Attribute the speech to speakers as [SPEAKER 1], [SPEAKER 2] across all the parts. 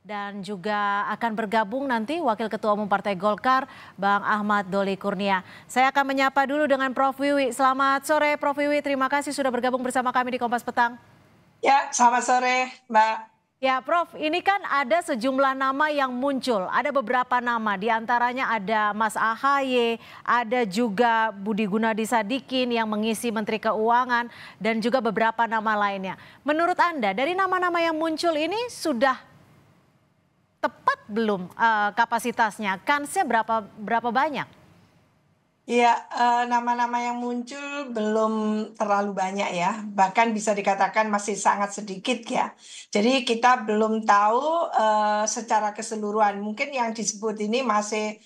[SPEAKER 1] dan juga akan bergabung nanti Wakil Ketua Umum Partai Golkar Bang Ahmad Doli Kurnia. Saya akan menyapa dulu dengan Prof Wiwi. Selamat sore Prof Wiwi, terima kasih sudah bergabung bersama kami di Kompas Petang. Ya, selamat sore Mbak. Ya Prof, ini kan ada sejumlah nama yang muncul, ada beberapa nama, diantaranya ada Mas Ahaye, ada juga Budi Gunadi Sadikin yang mengisi Menteri Keuangan, dan juga beberapa nama lainnya. Menurut Anda, dari nama-nama yang muncul ini sudah tepat belum uh, kapasitasnya? Kansnya berapa berapa banyak?
[SPEAKER 2] Iya, eh, nama-nama yang muncul belum terlalu banyak ya, bahkan bisa dikatakan masih sangat sedikit ya. Jadi kita belum tahu eh, secara keseluruhan. Mungkin yang disebut ini masih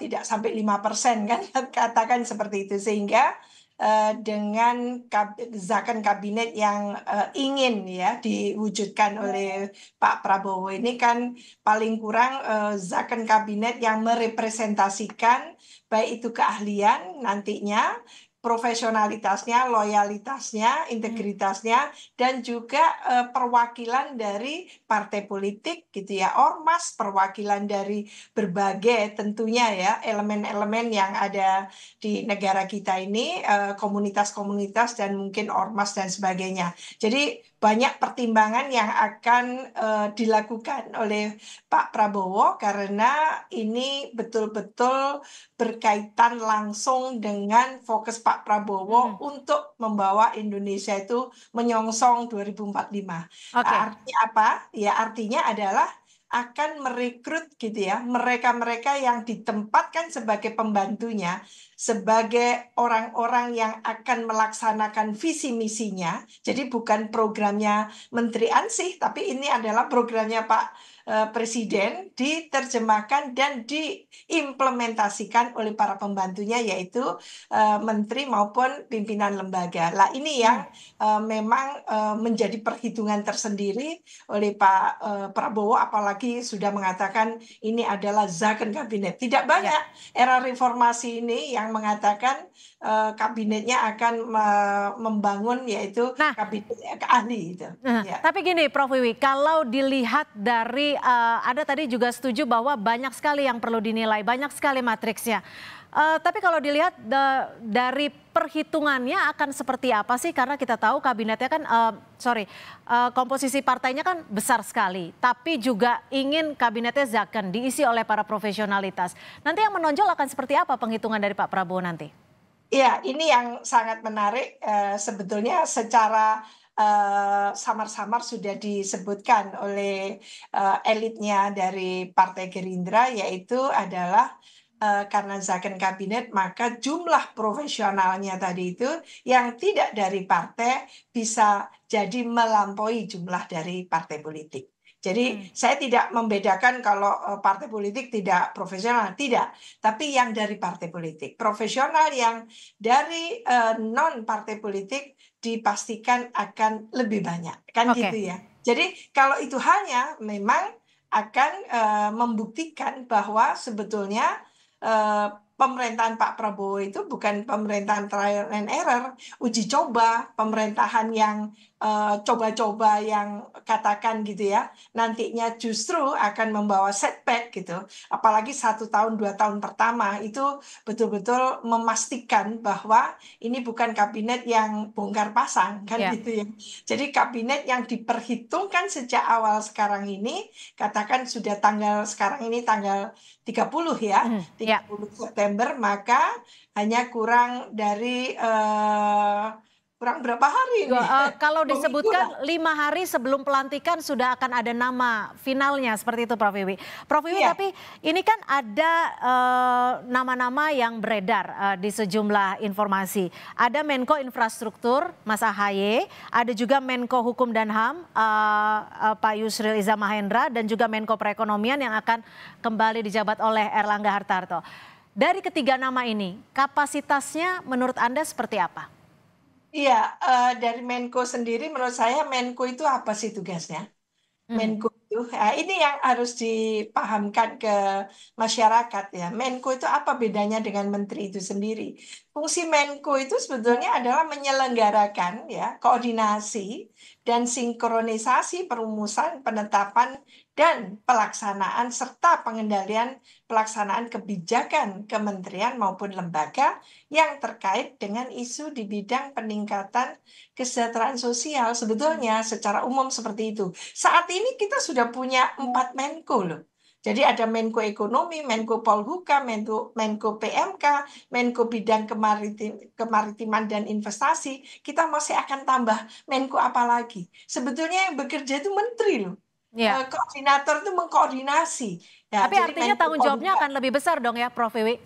[SPEAKER 2] tidak sampai 5% kan, katakan seperti itu. Sehingga Eh, dengan zakan kabinet yang eh, ingin ya diwujudkan ya. oleh Pak Prabowo ini kan paling kurang eh, zakan kabinet yang merepresentasikan baik itu keahlian nantinya profesionalitasnya, loyalitasnya, hmm. integritasnya, dan juga uh, perwakilan dari partai politik, gitu ya, ormas, perwakilan dari berbagai tentunya ya elemen-elemen yang ada di negara kita ini, eh, komunitas-komunitas uh, dan mungkin ormas dan sebagainya. Jadi banyak pertimbangan yang akan uh, dilakukan oleh Pak Prabowo karena ini betul-betul berkaitan langsung dengan fokus Pak Pak Prabowo hmm. untuk membawa Indonesia itu menyongsong 2045. Okay. Artinya apa? Ya artinya adalah akan merekrut gitu ya mereka-mereka yang ditempatkan sebagai pembantunya sebagai orang-orang yang akan melaksanakan visi misinya. Jadi bukan programnya Menteri Ansih, tapi ini adalah programnya Pak eh, Presiden diterjemahkan dan diimplementasikan oleh para pembantunya yaitu eh, menteri maupun pimpinan lembaga. Lah ini yang hmm. eh, memang menjadi perhitungan tersendiri oleh Pak Prabowo apalagi sudah mengatakan ini adalah zaken kabinet. Tidak ya. banyak era reformasi ini yang mengatakan uh, kabinetnya akan membangun yaitu nah, kabinet ahli itu.
[SPEAKER 1] Uh, nah, ya. Tapi gini Prof Wiwi, kalau dilihat dari uh, ada tadi juga setuju bahwa banyak sekali yang perlu dinilai, banyak sekali matriksnya. Uh, tapi kalau dilihat the, dari perhitungannya akan seperti apa sih? Karena kita tahu kabinetnya kan, uh, sorry, uh, komposisi partainya kan besar sekali. Tapi juga ingin kabinetnya zaken diisi oleh para profesionalitas. Nanti yang menonjol akan seperti apa penghitungan dari Pak Prabowo nanti?
[SPEAKER 2] Iya, ini yang sangat menarik. Uh, sebetulnya secara samar-samar uh, sudah disebutkan oleh uh, elitnya dari Partai Gerindra, yaitu adalah Eh, karena zakon kabinet maka jumlah profesionalnya tadi itu yang tidak dari partai bisa jadi melampaui jumlah dari partai politik. Jadi hmm. saya tidak membedakan kalau eh, partai politik tidak profesional, tidak. Tapi yang dari partai politik, profesional yang dari uh, non partai politik dipastikan akan lebih banyak, kan okay. gitu ya. Jadi kalau itu hanya memang akan uh, membuktikan bahwa sebetulnya Eh, pemerintahan Pak Prabowo itu bukan pemerintahan trial and error, uji coba pemerintahan yang Eh, coba-coba uh, yang katakan gitu ya nantinya justru akan membawa setback gitu apalagi satu tahun dua tahun pertama itu betul-betul memastikan bahwa ini bukan kabinet yang bongkar pasang kan yeah. gitu ya jadi kabinet yang diperhitungkan sejak awal sekarang ini katakan sudah tanggal sekarang ini tanggal 30 ya mm, yeah. September maka hanya kurang dari uh, kurang berapa hari ini. Uh, kalau disebutkan lima hari sebelum pelantikan sudah akan ada nama
[SPEAKER 1] finalnya seperti itu Prof. Wiwi. Prof. Wiwi yeah. tapi ini kan ada eh, nama-nama uh, yang beredar uh, di sejumlah informasi. Ada Menko Infrastruktur Mas Ahaye, ada juga Menko Hukum dan HAM uh, uh, Pak Yusril Iza Mahendra dan juga Menko Perekonomian yang akan kembali dijabat oleh Erlangga Hartarto. Dari ketiga nama ini, kapasitasnya menurut Anda seperti apa?
[SPEAKER 2] Iya, uh, dari Menko sendiri menurut saya Menko itu apa sih tugasnya? Hmm. Menko itu, nah, ini yang harus dipahamkan ke masyarakat ya. Menko itu apa bedanya dengan menteri itu sendiri? Fungsi Menko itu sebetulnya adalah menyelenggarakan ya koordinasi dan sinkronisasi perumusan penetapan dan pelaksanaan serta pengendalian pelaksanaan kebijakan kementerian maupun lembaga yang terkait dengan isu di bidang peningkatan kesejahteraan sosial sebetulnya secara umum seperti itu. Saat ini kita sudah punya empat Menko loh. Jadi ada Menko Ekonomi, Menko Polhuka, Menko, Menko PMK, Menko Bidang Kemaritim, Kemaritiman dan Investasi. Kita masih akan tambah Menko apa lagi? Sebetulnya yang bekerja itu menteri loh Ya. koordinator itu mengkoordinasi. Ya, tapi artinya tanggung jawabnya akan lebih besar dong ya, Prof. Wewe?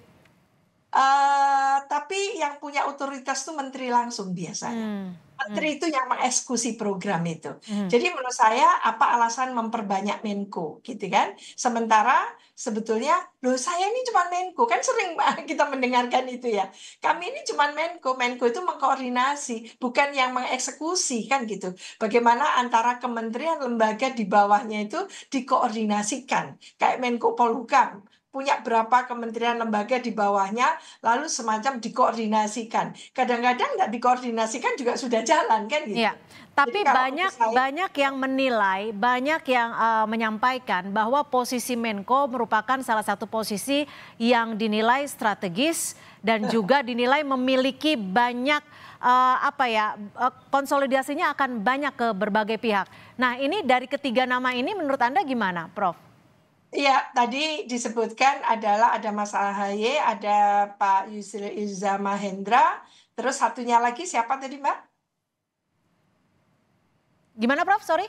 [SPEAKER 2] Uh, tapi yang punya otoritas itu menteri langsung biasanya. Hmm. Menteri hmm. itu yang mengeksekusi program itu. Hmm. Jadi menurut saya apa alasan memperbanyak Menko gitu kan? Sementara sebetulnya loh saya ini cuma Menko kan sering kita mendengarkan itu ya kami ini cuma Menko Menko itu mengkoordinasi bukan yang mengeksekusi kan gitu bagaimana antara kementerian lembaga di bawahnya itu dikoordinasikan kayak Menko Polhukam punya berapa kementerian lembaga di bawahnya lalu semacam dikoordinasikan. Kadang-kadang nggak dikoordinasikan juga sudah jalan kan gitu. Ya, tapi banyak saya, banyak yang menilai, banyak yang uh,
[SPEAKER 1] menyampaikan bahwa posisi Menko merupakan salah satu posisi yang dinilai strategis dan juga dinilai memiliki banyak uh, apa ya uh, konsolidasinya akan banyak ke berbagai pihak. Nah, ini dari ketiga nama ini menurut Anda
[SPEAKER 2] gimana, Prof? Iya, tadi disebutkan adalah ada Mas Ahaye, ada Pak Yusril Iza Mahendra, terus satunya lagi siapa tadi Mbak? Gimana Prof, sorry?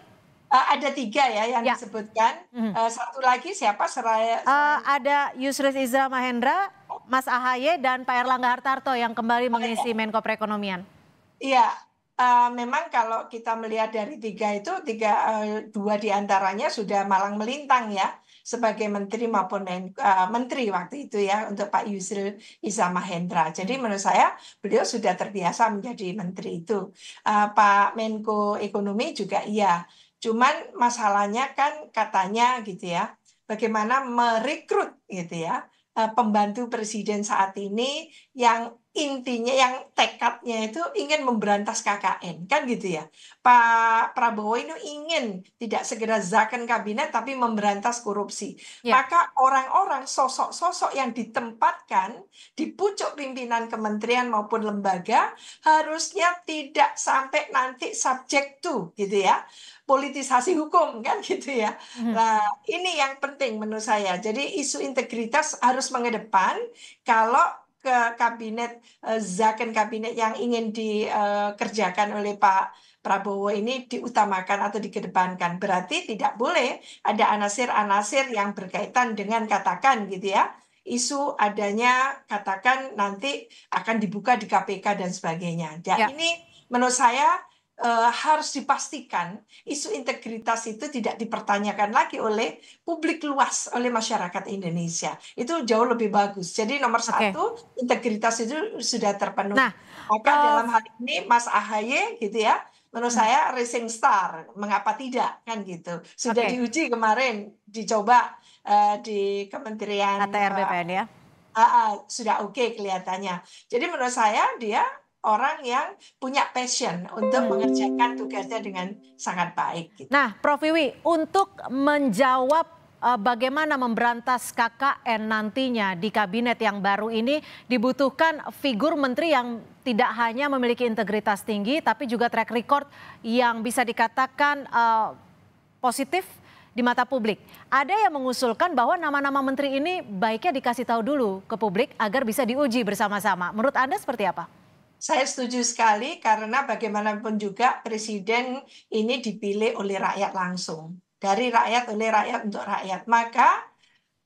[SPEAKER 2] Uh, ada tiga ya yang ya.
[SPEAKER 1] disebutkan. Mm -hmm. uh, satu lagi siapa? Seraya, eh, seraya... Uh, ada Yusril Iza Mahendra, Mas Ahaye, dan Pak Erlangga Hartarto yang kembali oh, mengisi ya. Menko Perekonomian.
[SPEAKER 2] Iya, uh, memang kalau kita melihat dari tiga itu tiga uh, dua diantaranya sudah malang melintang ya sebagai menteri maupun men, uh, menteri waktu itu ya untuk Pak Yusril Iza Mahendra. Jadi menurut saya beliau sudah terbiasa menjadi menteri itu. Uh, Pak Menko Ekonomi juga iya. Cuman masalahnya kan katanya gitu ya, bagaimana merekrut gitu ya eh, pembantu presiden saat ini yang intinya yang tekadnya itu ingin memberantas KKN kan gitu ya Pak Prabowo ini ingin tidak segera zaken kabinet tapi memberantas korupsi ya. maka orang-orang sosok-sosok yang ditempatkan di pucuk pimpinan kementerian maupun lembaga harusnya tidak sampai nanti subject to gitu ya politisasi hukum kan gitu ya. Hmm. Nah, ini yang penting menurut saya. Jadi isu integritas harus mengedepan kalau ke kabinet eh, Zaken kabinet yang ingin dikerjakan oleh Pak Prabowo ini diutamakan atau dikedepankan. Berarti tidak boleh ada anasir-anasir yang berkaitan dengan katakan gitu ya. Isu adanya katakan nanti akan dibuka di KPK dan sebagainya. Dan ya. ini menurut saya uh, harus dipastikan isu integritas itu tidak dipertanyakan lagi oleh publik luas oleh masyarakat Indonesia itu jauh lebih bagus jadi nomor okay. satu integritas itu sudah terpenuhi nah, maka uh, dalam hal ini Mas Ahaye gitu ya menurut hmm. saya racing star mengapa tidak kan gitu sudah okay. diuji kemarin dicoba uh, di Kementerian ATR BPN ya uh, uh, sudah oke okay kelihatannya jadi menurut saya dia orang yang punya passion untuk hmm. mengerjakan tugasnya dengan sangat baik. Gitu.
[SPEAKER 1] Nah, Prof. Wiwi, untuk menjawab eh, bagaimana memberantas KKN nantinya di kabinet yang baru ini dibutuhkan figur menteri yang tidak hanya memiliki integritas tinggi tapi juga track record yang bisa dikatakan uh, positif di mata publik. Ada yang mengusulkan bahwa nama-nama menteri ini baiknya dikasih tahu dulu ke publik agar bisa diuji bersama-sama.
[SPEAKER 2] Menurut Anda seperti apa? Saya setuju sekali karena bagaimanapun juga presiden ini dipilih oleh rakyat langsung. Dari rakyat oleh rakyat untuk rakyat. Maka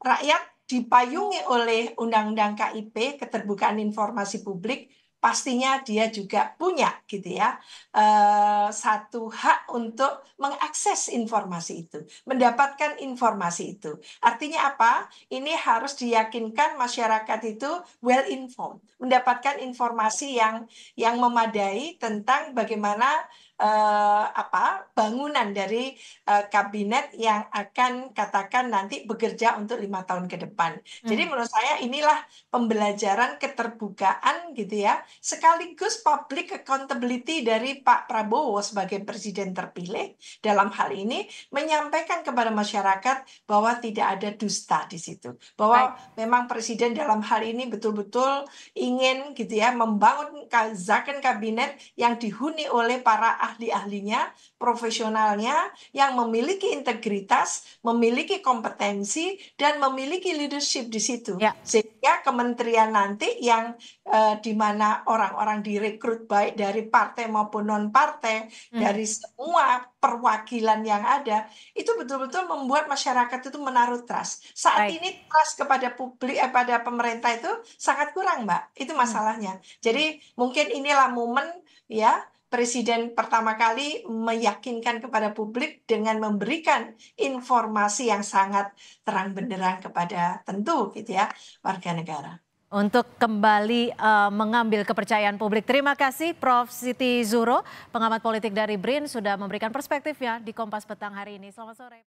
[SPEAKER 2] rakyat dipayungi oleh Undang-Undang KIP, keterbukaan informasi publik, pastinya dia juga punya gitu ya eh, satu hak untuk mengakses informasi itu, mendapatkan informasi itu. Artinya apa? Ini harus diyakinkan masyarakat itu well informed, mendapatkan informasi yang yang memadai tentang bagaimana eh, apa bangunan dari eh, kabinet yang akan katakan nanti bekerja untuk lima tahun ke depan. Hmm. Jadi menurut saya inilah pembelajaran keterbukaan gitu ya sekaligus public accountability dari Pak Prabowo sebagai presiden terpilih dalam hal ini menyampaikan kepada masyarakat bahwa tidak ada dusta di situ. Bahwa Baik. memang presiden dalam hal ini betul-betul ingin gitu ya membangun zaken kabinet yang dihuni oleh para ahli-ahlinya, profesionalnya yang memiliki integritas, memiliki kompetensi dan memiliki leadership di situ. Ya. Sehingga kementerian nanti yang uh, di mana orang-orang direkrut baik dari partai maupun non partai hmm. dari semua perwakilan yang ada itu betul-betul membuat masyarakat itu menaruh trust saat baik. ini trust kepada publik eh, pada pemerintah itu sangat kurang mbak itu hmm. masalahnya hmm. jadi mungkin inilah momen ya Presiden pertama kali meyakinkan kepada publik dengan memberikan informasi yang sangat terang benderang kepada tentu gitu ya warga negara
[SPEAKER 1] untuk kembali uh, mengambil kepercayaan publik. Terima kasih Prof. Siti Zuro, pengamat politik dari BRIN sudah memberikan perspektifnya di Kompas Petang hari ini. Selamat sore.